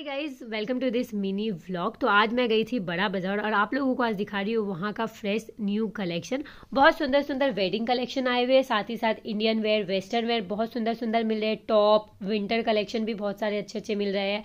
hi guys welcome to this mini vlog तो आज मैं गई थी बड़ा बाजार और आप लोगों को आज दिखा रही हूँ वहाँ का फ्रेश न्यू कलेक्शन बहुत सुंदर सुंदर वेडिंग कलेक्शन आए हुए साथ ही साथ इंडियन वेयर वेस्टर्न वेयर बहुत सुंदर सुंदर मिल रहे हैं टॉप विंटर कलेक्शन भी बहुत सारे अच्छे अच्छे मिल रहे हैं